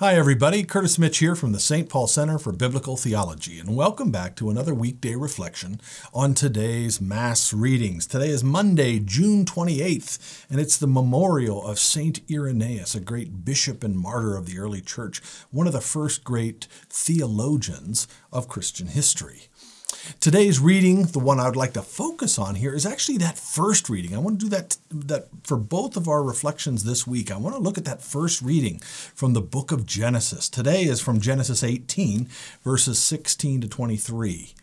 Hi, everybody. Curtis Mitch here from the St. Paul Center for Biblical Theology, and welcome back to another weekday reflection on today's Mass readings. Today is Monday, June 28th, and it's the memorial of St. Irenaeus, a great bishop and martyr of the early church, one of the first great theologians of Christian history. Today's reading, the one I would like to focus on here, is actually that first reading. I want to do that, that for both of our reflections this week. I want to look at that first reading from the book of Genesis. Today is from Genesis 18, verses 16 to 23.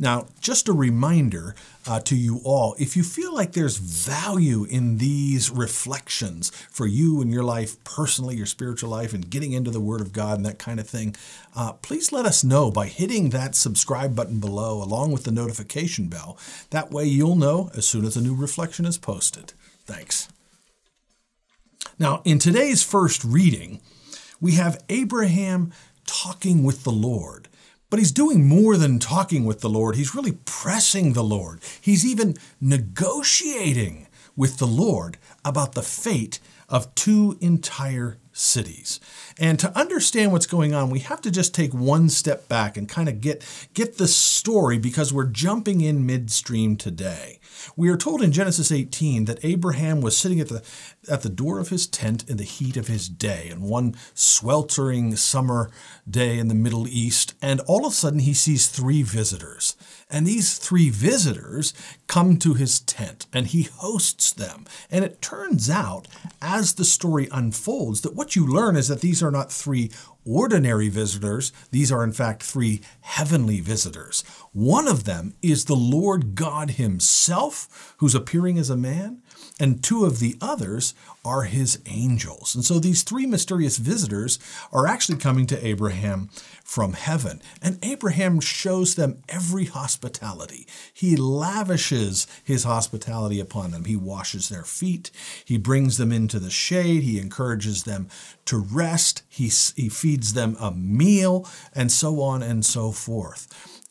Now, just a reminder uh, to you all, if you feel like there's value in these reflections for you and your life personally, your spiritual life, and getting into the Word of God and that kind of thing, uh, please let us know by hitting that subscribe button below along with the notification bell. That way you'll know as soon as a new reflection is posted. Thanks. Now, in today's first reading, we have Abraham talking with the Lord. But he's doing more than talking with the Lord. He's really pressing the Lord. He's even negotiating with the Lord about the fate of two entire cities. And to understand what's going on, we have to just take one step back and kind of get, get the story because we're jumping in midstream today. We are told in Genesis 18 that Abraham was sitting at the at the door of his tent in the heat of his day, in one sweltering summer day in the Middle East, and all of a sudden he sees three visitors. And these three visitors come to his tent, and he hosts them. And it turns out, as the story unfolds, that what you learn is that these are not three ordinary visitors. These are, in fact, three heavenly visitors. One of them is the Lord God Himself, who's appearing as a man, and two of the others are His angels. And so these three mysterious visitors are actually coming to Abraham from heaven. And Abraham shows them every hospitality. He lavishes His hospitality upon them. He washes their feet, He brings them into the shade, He encourages them to rest, He, he feeds feeds them a meal, and so on and so forth.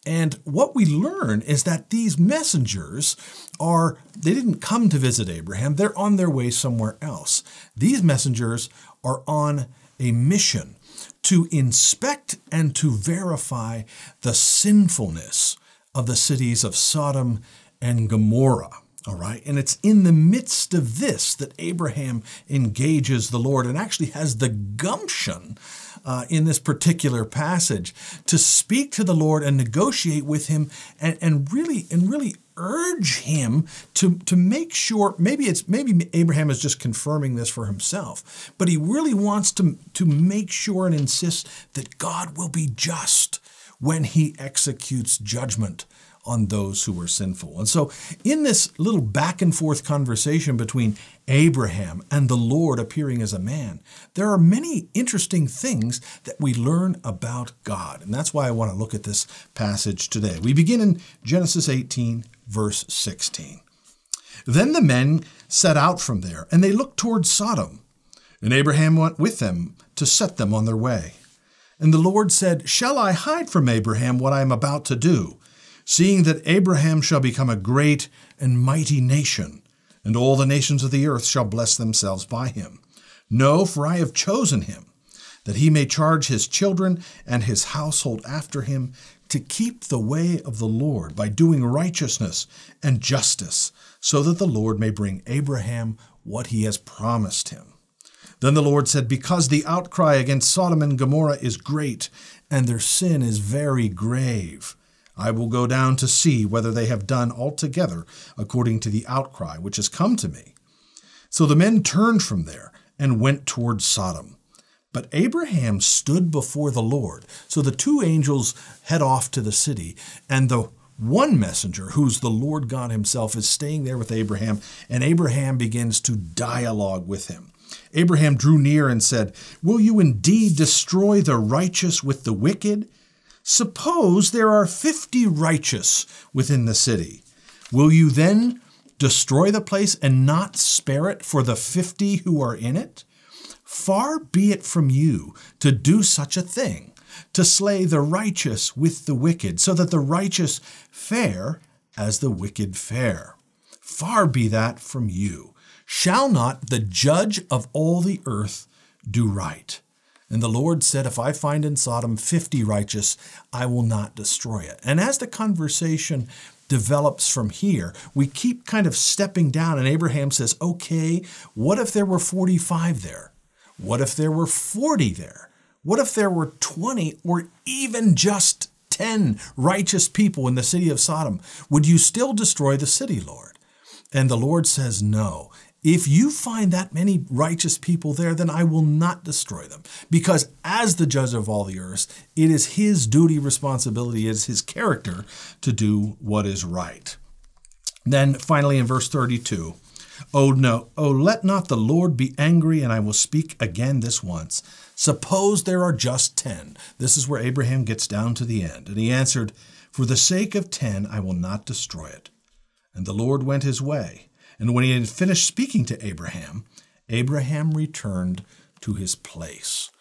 And what we learn is that these messengers are, they didn't come to visit Abraham, they're on their way somewhere else. These messengers are on a mission to inspect and to verify the sinfulness of the cities of Sodom and Gomorrah. All right. And it's in the midst of this that Abraham engages the Lord and actually has the gumption uh, in this particular passage to speak to the Lord and negotiate with him and, and really and really urge him to, to make sure maybe it's maybe Abraham is just confirming this for himself, but he really wants to, to make sure and insist that God will be just when he executes judgment on those who were sinful. And so, in this little back and forth conversation between Abraham and the Lord appearing as a man, there are many interesting things that we learn about God. And that's why I want to look at this passage today. We begin in Genesis 18, verse 16. Then the men set out from there, and they looked toward Sodom. And Abraham went with them to set them on their way. And the Lord said, Shall I hide from Abraham what I am about to do? seeing that Abraham shall become a great and mighty nation, and all the nations of the earth shall bless themselves by him. No, for I have chosen him, that he may charge his children and his household after him to keep the way of the Lord by doing righteousness and justice, so that the Lord may bring Abraham what he has promised him. Then the Lord said, Because the outcry against Sodom and Gomorrah is great, and their sin is very grave, I will go down to see whether they have done altogether according to the outcry which has come to me. So the men turned from there and went toward Sodom. But Abraham stood before the Lord. So the two angels head off to the city, and the one messenger, who's the Lord God Himself, is staying there with Abraham, and Abraham begins to dialogue with him. Abraham drew near and said, Will you indeed destroy the righteous with the wicked? Suppose there are 50 righteous within the city. Will you then destroy the place and not spare it for the 50 who are in it? Far be it from you to do such a thing, to slay the righteous with the wicked, so that the righteous fare as the wicked fare. Far be that from you. Shall not the judge of all the earth do right? And the Lord said, If I find in Sodom 50 righteous, I will not destroy it. And as the conversation develops from here, we keep kind of stepping down, and Abraham says, Okay, what if there were 45 there? What if there were 40 there? What if there were 20 or even just 10 righteous people in the city of Sodom? Would you still destroy the city, Lord? And the Lord says, No. If you find that many righteous people there, then I will not destroy them. Because as the judge of all the earth, it is his duty, responsibility, it is his character to do what is right. Then finally in verse 32, Oh no, oh let not the Lord be angry, and I will speak again this once. Suppose there are just ten. This is where Abraham gets down to the end. And he answered, For the sake of ten I will not destroy it. And the Lord went his way, and when he had finished speaking to Abraham, Abraham returned to his place.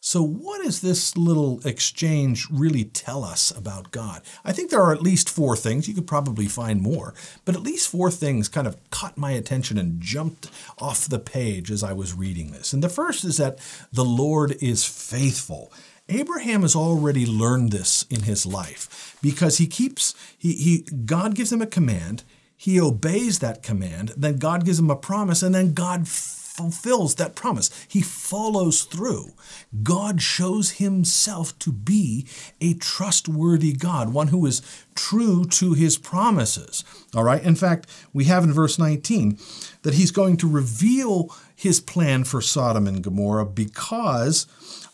So, what does this little exchange really tell us about God? I think there are at least four things. You could probably find more, but at least four things kind of caught my attention and jumped off the page as I was reading this. And the first is that the Lord is faithful. Abraham has already learned this in his life because he keeps he, he God gives him a command he obeys that command, then God gives him a promise, and then God fulfills that promise. He follows through. God shows himself to be a trustworthy God, one who is true to his promises. All right? In fact, we have in verse 19 that he's going to reveal his plan for Sodom and Gomorrah because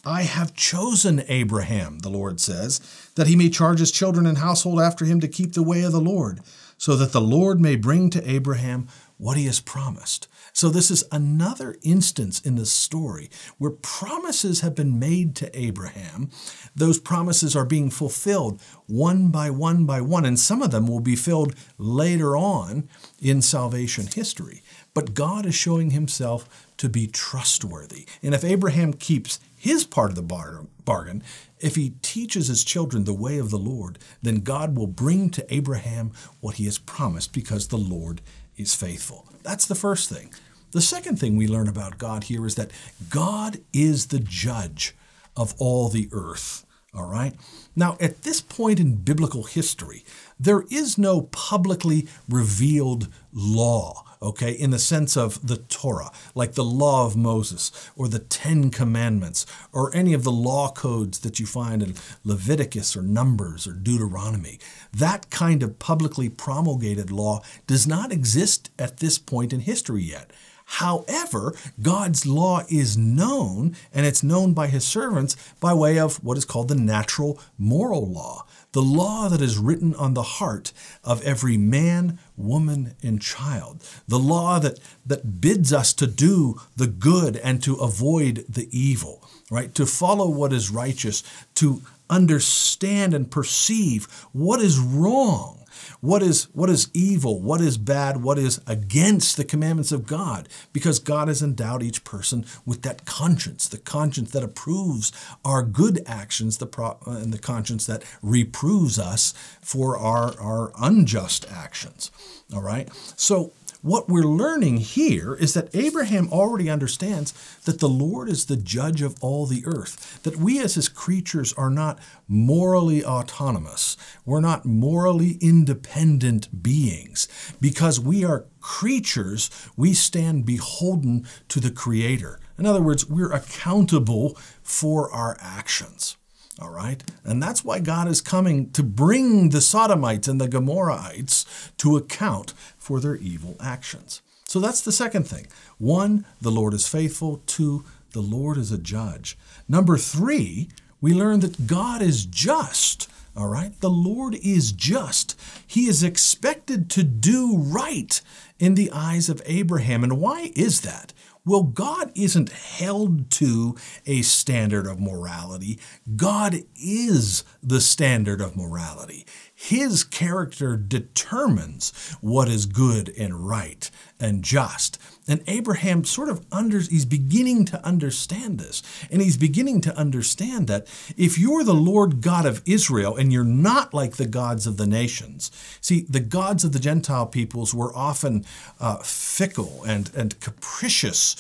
I have chosen Abraham, the Lord says, that he may charge his children and household after him to keep the way of the Lord so that the Lord may bring to Abraham what he has promised. So, this is another instance in the story where promises have been made to Abraham. Those promises are being fulfilled one by one by one, and some of them will be filled later on in salvation history. But God is showing himself to be trustworthy. And if Abraham keeps his part of the bar bargain, if he teaches his children the way of the Lord, then God will bring to Abraham what he has promised because the Lord is faithful. That's the first thing. The second thing we learn about God here is that God is the judge of all the earth. All right? Now, at this point in biblical history, there is no publicly revealed law okay, in the sense of the Torah, like the Law of Moses or the Ten Commandments or any of the law codes that you find in Leviticus or Numbers or Deuteronomy. That kind of publicly promulgated law does not exist at this point in history yet. However, God's law is known, and it's known by his servants by way of what is called the natural moral law, the law that is written on the heart of every man, woman, and child, the law that, that bids us to do the good and to avoid the evil, right? To follow what is righteous, to understand and perceive what is wrong what is what is evil, what is bad, what is against the commandments of God, because God has endowed each person with that conscience, the conscience that approves our good actions, the pro- uh, and the conscience that reproves us for our our unjust actions. All right, so what we're learning here is that Abraham already understands that the Lord is the judge of all the earth, that we as his creatures are not morally autonomous. We're not morally independent beings. Because we are creatures, we stand beholden to the Creator. In other words, we're accountable for our actions. All right? And that's why God is coming to bring the Sodomites and the Gomorrahites to account for their evil actions. So that's the second thing. One, the Lord is faithful. Two, the Lord is a judge. Number three, we learn that God is just. All right? The Lord is just. He is expected to do right in the eyes of Abraham. And why is that? Well, God isn't held to a standard of morality. God is the standard of morality. His character determines what is good and right and just. And Abraham sort of under, he's beginning to understand this. And he's beginning to understand that if you're the Lord God of Israel and you're not like the gods of the nations, see, the gods of the Gentile peoples were often uh, fickle and, and capricious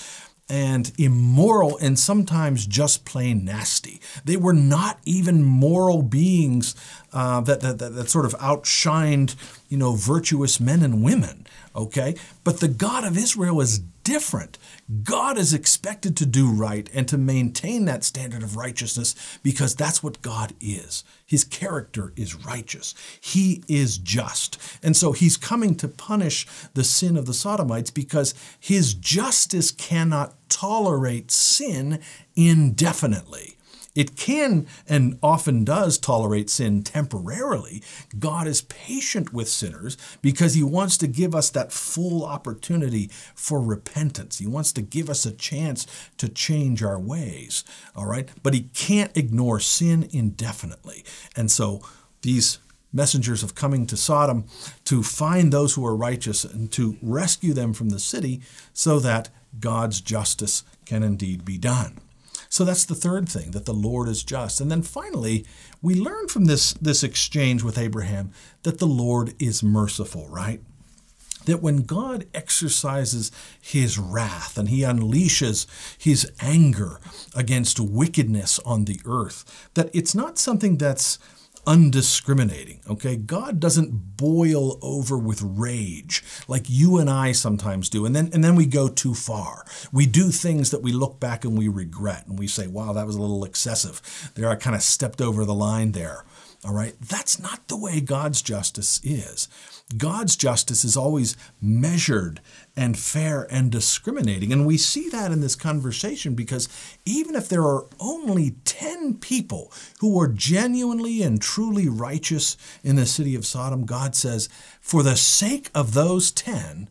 and immoral and sometimes just plain nasty. They were not even moral beings uh, that, that, that, that sort of outshined, you know, virtuous men and women, okay? But the God of Israel is different. God is expected to do right and to maintain that standard of righteousness because that's what God is. His character is righteous. He is just. And so he's coming to punish the sin of the Sodomites because his justice cannot tolerate sin indefinitely. It can and often does tolerate sin temporarily. God is patient with sinners because he wants to give us that full opportunity for repentance. He wants to give us a chance to change our ways, all right? But he can't ignore sin indefinitely. And so these messengers of coming to Sodom to find those who are righteous and to rescue them from the city so that God's justice can indeed be done. So that's the third thing, that the Lord is just. And then finally, we learn from this, this exchange with Abraham that the Lord is merciful, right? that when God exercises his wrath and he unleashes his anger against wickedness on the earth, that it's not something that's undiscriminating, okay? God doesn't boil over with rage like you and I sometimes do. And then and then we go too far. We do things that we look back and we regret and we say, "Wow, that was a little excessive. There I kind of stepped over the line there." All right? That's not the way God's justice is. God's justice is always measured and fair and discriminating. And we see that in this conversation because even if there are only 10 people who are genuinely and truly righteous in the city of Sodom, God says, for the sake of those 10,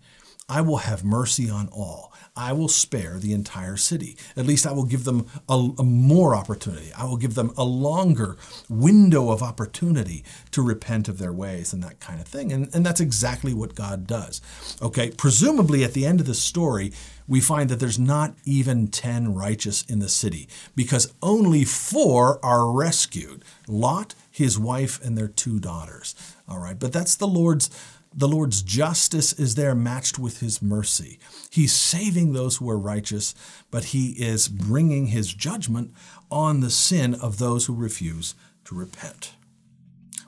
I will have mercy on all. I will spare the entire city. At least I will give them a, a, more opportunity. I will give them a longer window of opportunity to repent of their ways and that kind of thing. And, and that's exactly what God does. Okay, presumably at the end of the story, we find that there's not even 10 righteous in the city because only four are rescued Lot, his wife, and their two daughters. All right, but that's the Lord's the Lord's justice is there matched with his mercy. He's saving those who are righteous, but he is bringing his judgment on the sin of those who refuse to repent.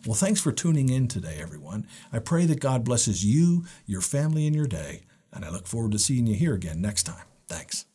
Well, thanks for tuning in today, everyone. I pray that God blesses you, your family, and your day, and I look forward to seeing you here again next time. Thanks.